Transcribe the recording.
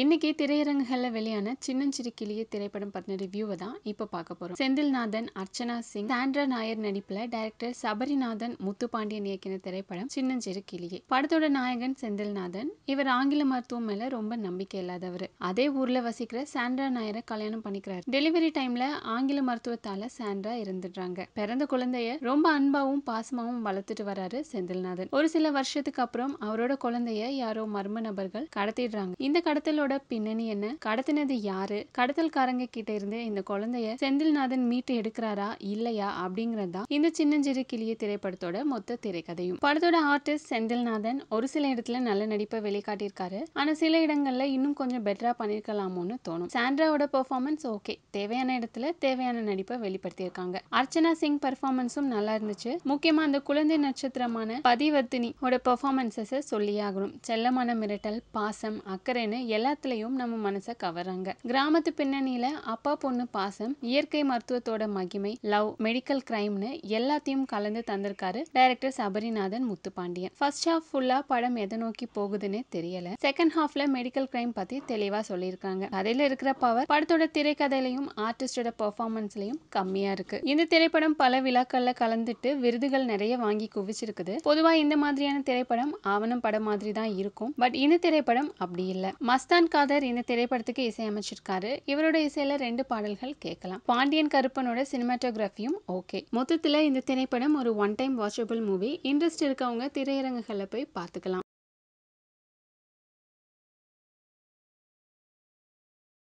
இன்னைக்கு திரையரங்குகளில் வெளியான சின்னஞ்சிறு கிளிய திரைப்படம் பற்றின ரிவ்யூவை தான் இப்போ பார்க்க போகிறோம் செந்தில்நாதன் அர்ச்சனா சிங் சாண்ட்ரா நாயர் நடிப்பில் டைரக்டர் சபரிநாதன் முத்துப்பாண்டியன் இயக்கின திரைப்படம் சின்னஞ்சிறு கிளியே படத்தோட நாயகன் செந்தில்நாதன் இவர் ஆங்கில மருத்துவம் மேல ரொம்ப நம்பிக்கை இல்லாதவர் அதே ஊர்ல வசிக்கிற சாண்ட்ரா நாயரை கல்யாணம் பண்ணிக்கிறார் டெலிவரி டைம்ல ஆங்கில மருத்துவத்தால சாண்ட்ரா இருந்துடுறாங்க பிறந்த குழந்தைய ரொம்ப அன்பாவும் பாசமாவும் வளர்த்துட்டு வராரு செந்தில்நாதன் ஒரு சில வருஷத்துக்கு அப்புறம் அவரோட குழந்தைய யாரோ மர்ம நபர்கள் கடத்திடுறாங்க இந்த கடத்தலோட கொலையோட பின்னணி என்ன கடத்தினது யாரு கடத்தல்காரங்க கிட்ட இருந்து இந்த குழந்தைய செந்தில்நாதன் மீட்டு எடுக்கிறாரா இல்லையா அப்படிங்கறதா இந்த சின்னஞ்சிறு கிளிய திரைப்படத்தோட மொத்த திரைக்கதையும் படத்தோட ஆர்டிஸ்ட் செந்தில்நாதன் ஒரு சில இடத்துல நல்ல நடிப்பை வெளிக்காட்டியிருக்காரு ஆனா சில இடங்கள்ல இன்னும் கொஞ்சம் பெட்டரா பண்ணிருக்கலாமோன்னு தோணும் சாண்ட்ராவோட பெர்ஃபார்மன்ஸ் ஓகே தேவையான இடத்துல தேவையான நடிப்பை வெளிப்படுத்தியிருக்காங்க அர்ச்சனா சிங் பெர்ஃபார்மன்ஸும் நல்லா இருந்துச்சு முக்கியமா அந்த குழந்தை நட்சத்திரமான பதிவர்த்தினி ஓட பெர்ஃபார்மன்சஸை சொல்லியாகணும் செல்லமான மிரட்டல் பாசம் அக்கறைன்னு எல்லா நேரத்திலையும் நம்ம மனசை கவர்றாங்க கிராமத்து பின்னணியில அப்பா பொண்ணு பாசம் இயற்கை மருத்துவத்தோட மகிமை லவ் மெடிக்கல் கிரைம்னு எல்லாத்தையும் கலந்து தந்திருக்காரு director Sabarinathan Muthupandian first half ஃபுல்லா படம் எதை நோக்கி போகுதுன்னு தெரியல செகண்ட் ஹாஃப்ல மெடிக்கல் கிரைம் பத்தி தெளிவா சொல்லியிருக்காங்க கதையில இருக்கிற பவர் படத்தோட திரைக்கதையிலையும் ஆர்டிஸ்டோட பெர்ஃபார்மன்ஸ்லயும் கம்மியா இருக்கு இந்த திரைப்படம் பல விழாக்கள்ல கலந்துட்டு விருதுகள் நிறைய வாங்கி குவிச்சிருக்குது பொதுவா இந்த மாதிரியான திரைப்படம் ஆவணம் படம் மாதிரி தான் இருக்கும் பட் இந்த திரைப்படம் அப்படி இல்லை மஸ்தான் பாண்டியன் காதர் இந்த திரைப்படத்துக்கு இசையமைச்சிருக்காரு இவரோட இசையில ரெண்டு பாடல்கள் கேட்கலாம் பாண்டியன் கருப்பனோட சினிமாட்டோகிராஃபியும் ஓகே மொத்தத்துல இந்த திரைப்படம் ஒரு one time watchable movie interest இருக்கவங்க திரையரங்குகளை போய் பார்த்துக்கலாம்